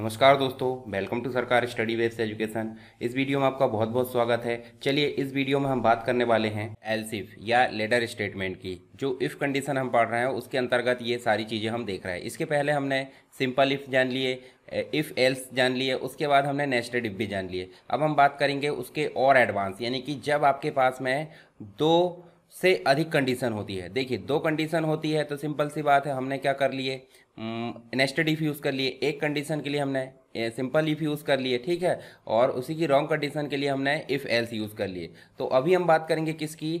नमस्कार दोस्तों welcome to Sarkar study based education इस वीडियो में आपका बहुत बहुत स्वागत है चलिए इस वीडियो में हम बात करने वाले हैं एलसीफ या लेटर स्टेटमेंट की जो इफ़ कंडीशन हम पढ़ रहे हैं उसके अंतर्गत ये सारी चीज़ें हम देख रहे हैं इसके पहले हमने सिंपल इफ़ जान लिए इफ़ एल्स जान लिए उसके बाद हमने नेस्टेड इफ़ भी जान लिए अब हम बात करेंगे उसके और एडवांस यानी कि जब आपके पास में दो से अधिक कंडीशन होती है देखिए दो कंडीशन होती है तो सिंपल सी बात है हमने क्या कर लिए नेस्टेड इफ़ यूज़ कर लिए एक कंडीशन के लिए हमने सिंपल इफ़ यूज़ कर लिए ठीक है और उसी की रॉन्ग कंडीशन के लिए हमने इफ़ एल्स यूज़ कर लिए तो अभी हम बात करेंगे किसकी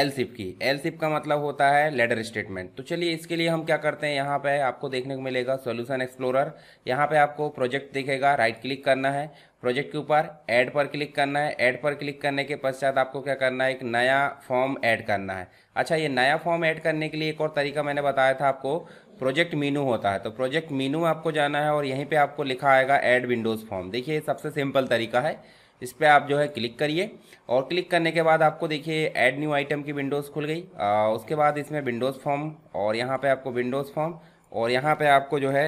एल्स इफ की एल्स इफ का मतलब होता है लेडर स्टेटमेंट तो चलिए इसके लिए हम क्या करते हैं यहाँ पे आपको देखने को मिलेगा सॉल्यूशन एक्सप्लोरर यहाँ पे आपको प्रोजेक्ट दिखेगा राइट क्लिक करना है प्रोजेक्ट के ऊपर ऐड पर क्लिक करना है ऐड पर क्लिक करने के पश्चात आपको क्या करना है एक नया फॉर्म ऐड करना है अच्छा ये नया फॉर्म ऐड करने के लिए एक और तरीका मैंने बताया था आपको प्रोजेक्ट मीनू होता है तो प्रोजेक्ट मीनू आपको जाना है और यहीं पे आपको लिखा आएगा ऐड विंडोज़ फॉर्म देखिए ये सबसे सिंपल तरीका है इस पर आप जो है क्लिक करिए और क्लिक करने के बाद आपको देखिए ऐड न्यू आइटम की विंडोज़ खुल गई आ, उसके बाद इसमें विंडोज़ फॉर्म और यहाँ पर आपको विंडोज़ फॉर्म और यहाँ पे आपको जो है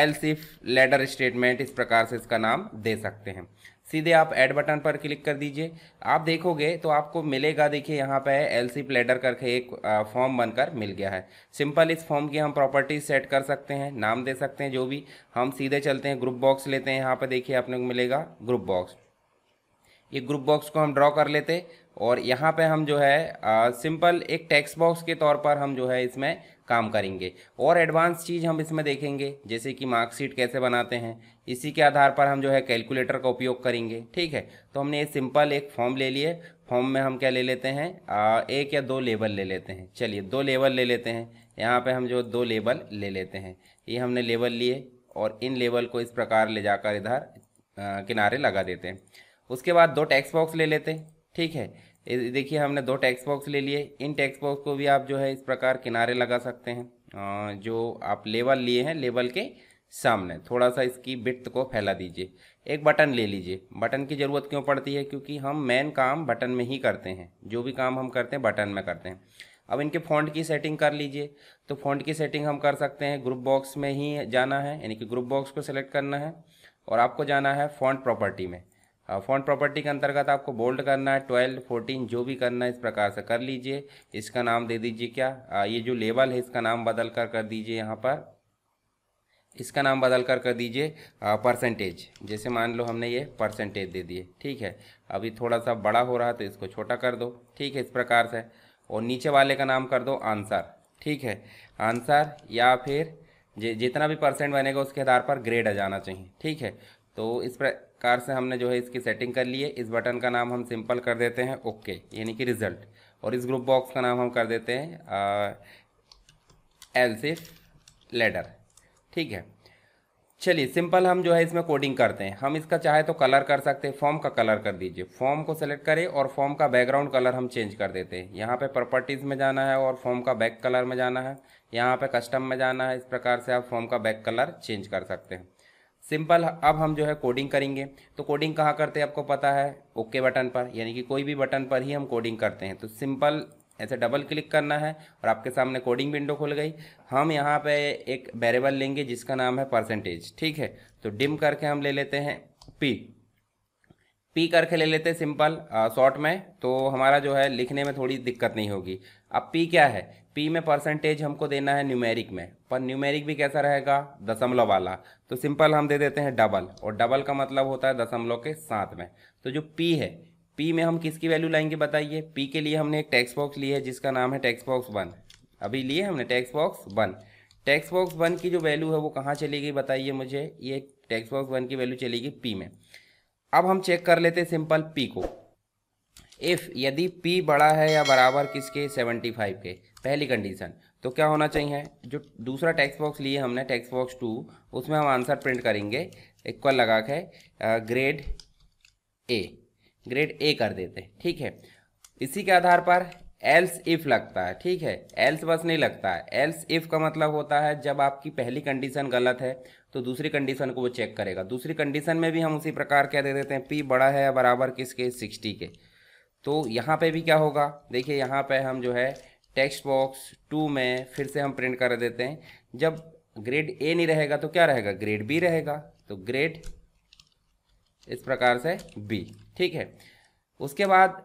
एल सिफ लेडर स्टेटमेंट इस प्रकार से इसका नाम दे सकते हैं सीधे आप ऐड बटन पर क्लिक कर दीजिए आप देखोगे तो आपको मिलेगा देखिए यहाँ पे एल सिप लेडर करके एक फॉर्म बनकर मिल गया है सिंपल इस फॉर्म की हम प्रॉपर्टी सेट कर सकते हैं नाम दे सकते हैं जो भी हम सीधे चलते हैं ग्रुप बॉक्स लेते हैं यहाँ पर देखिए आपने को मिलेगा ग्रुप बॉक्स ये ग्रुप बॉक्स को हम ड्रॉ कर लेते और यहाँ पे हम जो है सिंपल एक टेक्स्ट बॉक्स के तौर पर हम जो है इसमें काम करेंगे और एडवांस चीज़ हम इसमें देखेंगे जैसे कि मार्कशीट कैसे बनाते हैं इसी के आधार पर हम जो है कैलकुलेटर का उपयोग करेंगे ठीक है तो हमने ये सिंपल एक फॉर्म ले लिए फॉर्म में हम क्या ले लेते हैं आ, एक या दो लेबल ले लेते हैं चलिए दो लेबल ले लेते हैं यहाँ पर हम जो दो लेबल ले लेते हैं ये हमने लेबल लिए और इन लेबल को इस प्रकार ले जाकर इधर किनारे लगा देते हैं उसके बाद दो टैक्स बॉक्स ले लेते हैं ठीक है देखिए हमने दो टैक्स बॉक्स ले लिए इन टैक्स बॉक्स को भी आप जो है इस प्रकार किनारे लगा सकते हैं जो आप लेवल लिए हैं लेवल के सामने थोड़ा सा इसकी बिट को फैला दीजिए एक बटन ले लीजिए बटन की ज़रूरत क्यों पड़ती है क्योंकि हम मेन काम बटन में ही करते हैं जो भी काम हम करते हैं बटन में करते हैं अब इनके फ़ॉन्ट की सेटिंग कर लीजिए तो फ़ॉन्ट की सेटिंग हम कर सकते हैं ग्रुप बॉक्स में ही जाना है यानी कि ग्रुप बॉक्स को सिलेक्ट करना है और आपको जाना है फ़ॉन्ट प्रॉपर्टी में फ़ॉन्ट प्रॉपर्टी के अंतर्गत आपको बोल्ड करना है ट्वेल्व फोर्टीन जो भी करना है इस प्रकार से कर लीजिए इसका नाम दे दीजिए क्या आ, ये जो लेवल है इसका नाम बदल कर कर दीजिए यहाँ पर इसका नाम बदल कर कर दीजिए परसेंटेज जैसे मान लो हमने ये परसेंटेज दे दिए ठीक है अभी थोड़ा सा बड़ा हो रहा है तो इसको छोटा कर दो ठीक है इस प्रकार से और नीचे वाले का नाम कर दो आंसर ठीक है आंसर या फिर जितना भी परसेंट बनेगा उसके आधार पर ग्रेड आ जाना चाहिए ठीक है तो इस प्रकार से हमने जो है इसकी सेटिंग कर ली है इस बटन का नाम हम सिंपल कर देते हैं ओके यानी कि रिज़ल्ट और इस ग्रुप बॉक्स का नाम हम कर देते हैं एलसिफ लेडर ठीक है चलिए सिंपल हम जो है इसमें कोडिंग करते हैं हम इसका चाहे तो कलर कर सकते हैं फॉर्म का कलर कर दीजिए फॉर्म को सेलेक्ट करें और फॉर्म का बैकग्राउंड कलर हम चेंज कर देते हैं यहाँ पे प्रॉपर्टीज़ में जाना है और फॉर्म का बैक कलर में जाना है यहाँ पे कस्टम में जाना है इस प्रकार से आप फॉर्म का बैक कलर चेंज कर सकते हैं सिंपल अब हम जो है कोडिंग करेंगे तो कोडिंग कहाँ करते हैं आपको पता है ओके बटन पर यानी कि कोई भी बटन पर ही हम कोडिंग करते हैं तो सिंपल ऐसे डबल क्लिक करना है और आपके सामने कोडिंग विंडो खुल गई हम यहाँ पे एक वेरिएबल लेंगे जिसका नाम है परसेंटेज ठीक है तो डिम करके हम ले लेते हैं पी पी करके ले लेते हैं सिंपल शॉर्ट में तो हमारा जो है लिखने में थोड़ी दिक्कत नहीं होगी अब पी क्या है पी में परसेंटेज हमको देना है न्यूमेरिक में पर न्यूमेरिक भी कैसा रहेगा दशमलव वाला तो सिंपल हम दे देते हैं डबल और डबल का मतलब होता है दशमलव के साथ में तो जो पी है पी में हम किसकी वैल्यू लाएंगे बताइए पी के लिए हमने एक टैक्स बॉक्स ली है जिसका नाम है टैक्स बॉक्स वन अभी लिए हमने text box one text box one की जो वैल्यू है वो कहाँ चली गई बताइए मुझे ये टैक्स बॉक्स वन की वैल्यू चली गई पी में अब हम चेक कर लेते सिंपल पी को इफ़ यदि पी बड़ा है या बराबर किसके 75 के पहली कंडीशन तो क्या होना चाहिए जो दूसरा टेक्स्ट बॉक्स लिए हमने टेक्स्ट बॉक्स टू उसमें हम आंसर प्रिंट करेंगे इक्वल लगा के ग्रेड ए ग्रेड ए कर देते ठीक है इसी के आधार पर एल्स इफ लगता है ठीक है एल्स बस नहीं लगता है एल्स इफ का मतलब होता है जब आपकी पहली कंडीशन गलत है तो दूसरी कंडीशन को वो चेक करेगा दूसरी कंडीशन में भी हम उसी प्रकार क्या दे देते हैं पी बड़ा है या बराबर किसके सिक्सटी के तो यहाँ पे भी क्या होगा देखिए यहाँ पे हम जो है टेक्स्ट बॉक्स टू में फिर से हम प्रिंट कर देते हैं जब ग्रेड ए नहीं रहेगा तो क्या रहेगा ग्रेड बी रहेगा तो ग्रेड इस प्रकार से बी ठीक है उसके बाद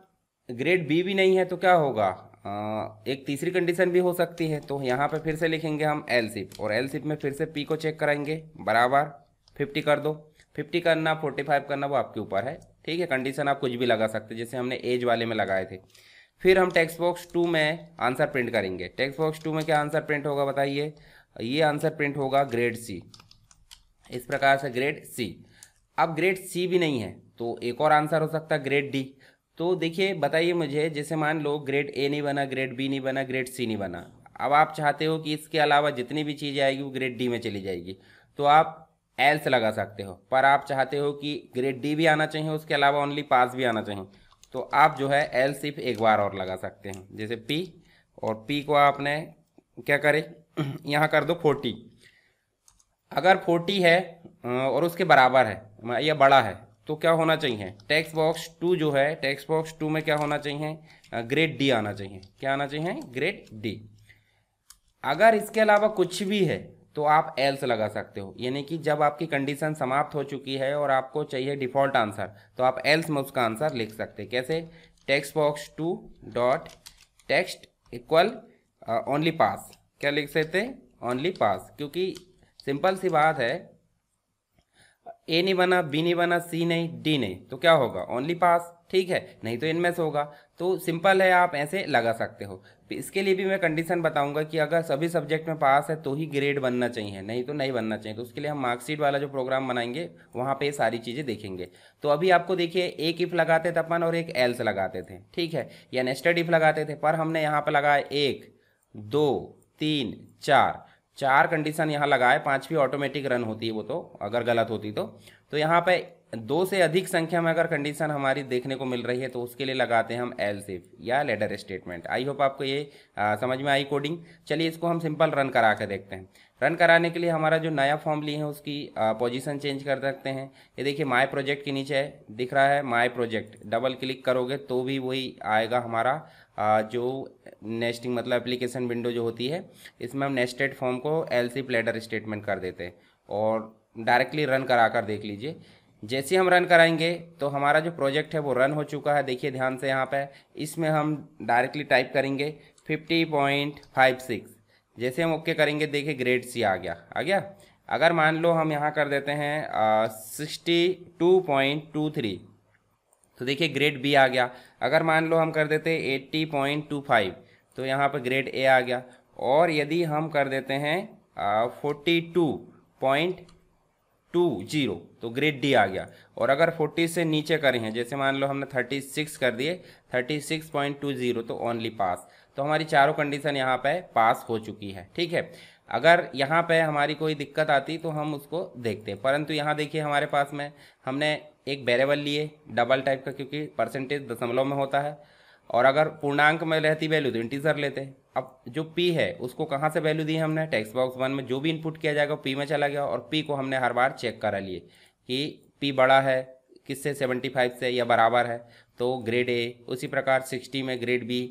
ग्रेड बी भी नहीं है तो क्या होगा आ, एक तीसरी कंडीशन भी हो सकती है तो यहाँ पे फिर से लिखेंगे हम एल सिप और एल सिप में फिर से पी को चेक कराएंगे बराबर फिफ्टी कर दो फिफ्टी करना फोर्टी फाइव करना वो आपके ऊपर है ठीक है कंडीशन आप कुछ भी लगा सकते जैसे हमने एज वाले में लगाए थे फिर हम टेक्स्ट बॉक्स टू में आंसर प्रिंट करेंगे टेक्स्ट बॉक्स टू में क्या आंसर प्रिंट होगा बताइए ये आंसर प्रिंट होगा ग्रेड सी इस प्रकार से ग्रेड सी अब ग्रेड सी भी नहीं है तो एक और आंसर हो सकता है ग्रेड डी तो देखिए बताइए मुझे जैसे मान लो ग्रेड ए नहीं बना ग्रेड बी नहीं बना ग्रेड सी नहीं बना अब आप चाहते हो कि इसके अलावा जितनी भी चीज़ें आएगी वो ग्रेड डी में चली जाएगी तो आप एल्स लगा सकते हो पर आप चाहते हो कि ग्रेड डी भी आना चाहिए उसके अलावा ओनली पास भी आना चाहिए तो आप जो है एल सिर्फ एक बार और लगा सकते हैं जैसे पी और पी को आपने क्या करे यहाँ कर दो फोर्टी अगर फोर्टी है और उसके बराबर है या बड़ा है तो क्या होना चाहिए टैक्स बॉक्स टू जो है टैक्स बॉक्स टू में क्या होना चाहिए ग्रेड डी आना चाहिए क्या आना चाहिए ग्रेड डी अगर इसके अलावा कुछ भी है तो आप एल्स लगा सकते हो यानी कि जब आपकी कंडीशन समाप्त हो चुकी है और आपको चाहिए डिफ़ॉल्ट आंसर तो आप एल्स में उसका आंसर लिख सकते कैसे text box two dot text equal only pass क्या लिख सकते ओनली पास क्योंकि सिंपल सी बात है ए नहीं बना बी नहीं बना सी नहीं डी नहीं तो क्या होगा ओनली पास ठीक है नहीं तो इनमें से होगा तो सिंपल है आप ऐसे लगा सकते हो इसके लिए भी मैं कंडीशन बताऊंगा कि अगर सभी सब्जेक्ट में पास है तो ही ग्रेड बनना चाहिए नहीं तो नहीं बनना चाहिए तो उसके लिए हम मार्कशीट वाला जो प्रोग्राम बनाएंगे वहाँ पे सारी चीज़ें देखेंगे तो अभी आपको देखिए एक इफ लगाते थे अपन और एक एल्स लगाते थे ठीक है या नेस्टेड इफ लगाते थे पर हमने यहाँ पर लगाया एक दो तीन चार चार कंडीशन यहाँ लगाए पांचवी ऑटोमेटिक रन होती है वो तो अगर गलत होती तो तो यहाँ पे दो से अधिक संख्या में अगर कंडीशन हमारी देखने को मिल रही है तो उसके लिए लगाते हैं हम एल सिफ या लेडर स्टेटमेंट आई होप आपको ये आ, समझ में आई कोडिंग चलिए इसको हम सिंपल रन करा के देखते हैं रन कराने के लिए हमारा जो नया फॉर्म लिए हैं उसकी पोजीशन चेंज कर सकते हैं ये देखिए माई प्रोजेक्ट के नीचे दिख रहा है माई प्रोजेक्ट डबल क्लिक करोगे तो भी वही आएगा हमारा जो नेस्टिंग मतलब एप्लीकेशन विंडो जो होती है इसमें हम नेस्टेड फॉर्म को एल सी प्लेडर स्टेटमेंट कर देते हैं और डायरेक्टली रन करा कर देख लीजिए जैसे हम रन कराएंगे तो हमारा जो प्रोजेक्ट है वो रन हो चुका है देखिए ध्यान से यहाँ पे इसमें हम डायरेक्टली टाइप करेंगे फिफ्टी पॉइंट फाइव सिक्स जैसे हम ओके करेंगे देखिए ग्रेड सी आ गया आ गया अगर मान लो हम यहाँ कर देते हैं sixty two point two three तो देखिए ग्रेड बी आ गया अगर मान लो हम कर देते एट्टी पॉइंट टू फाइव तो यहाँ पर ग्रेड ए आ गया और यदि हम कर देते हैं forty two point two zero तो ग्रेड डी आ गया और अगर फोर्टी से नीचे करें हैं जैसे मान लो हमने थर्टी सिक्स कर दिए thirty six point two zero तो ओनली पास तो हमारी चारों कंडीशन यहाँ पर पास हो चुकी है ठीक है अगर यहाँ पे हमारी कोई दिक्कत आती तो हम उसको देखते परंतु यहाँ देखिए हमारे पास में हमने एक वेरेबल लिए डबल टाइप का क्योंकि परसेंटेज दशमलव में होता है और अगर पूर्णांक में रहती वैल्यू तो इंटीजर लेते अब जो पी है उसको कहाँ से वैल्यू दी हमने टेक्स्ट बॉक्स वन में जो भी इनपुट किया जाएगा पी में चला गया और पी को हमने हर बार चेक करा लिए कि पी बड़ा है किससे फाइव से या बराबर है तो ग्रेड ए उसी प्रकार सिक्सटी में ग्रेड बी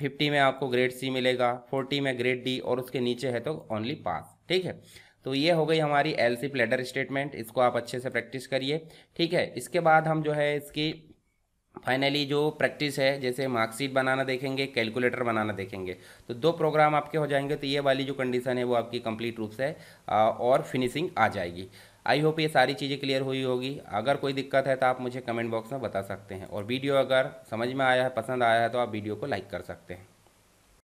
फिफ्टी में आपको ग्रेड सी मिलेगा फोर्टी में ग्रेड डी और उसके नीचे है तो ओनली पास ठीक है तो ये हो गई हमारी एल सी प्लेडर स्टेटमेंट इसको आप अच्छे से प्रैक्टिस करिए ठीक है इसके बाद हम जो है इसकी फाइनली जो प्रैक्टिस है जैसे मार्कशीट बनाना देखेंगे कैलकुलेटर बनाना देखेंगे तो दो प्रोग्राम आपके हो जाएंगे तो ये वाली जो कंडीशन है वो आपकी कंप्लीट रूप से और फिनिशिंग आ जाएगी आई होप ये सारी चीज़ें क्लियर हुई होगी अगर कोई दिक्कत है तो आप मुझे कमेंट बॉक्स में बता सकते हैं और वीडियो अगर समझ में आया है पसंद आया है तो आप वीडियो को लाइक कर सकते हैं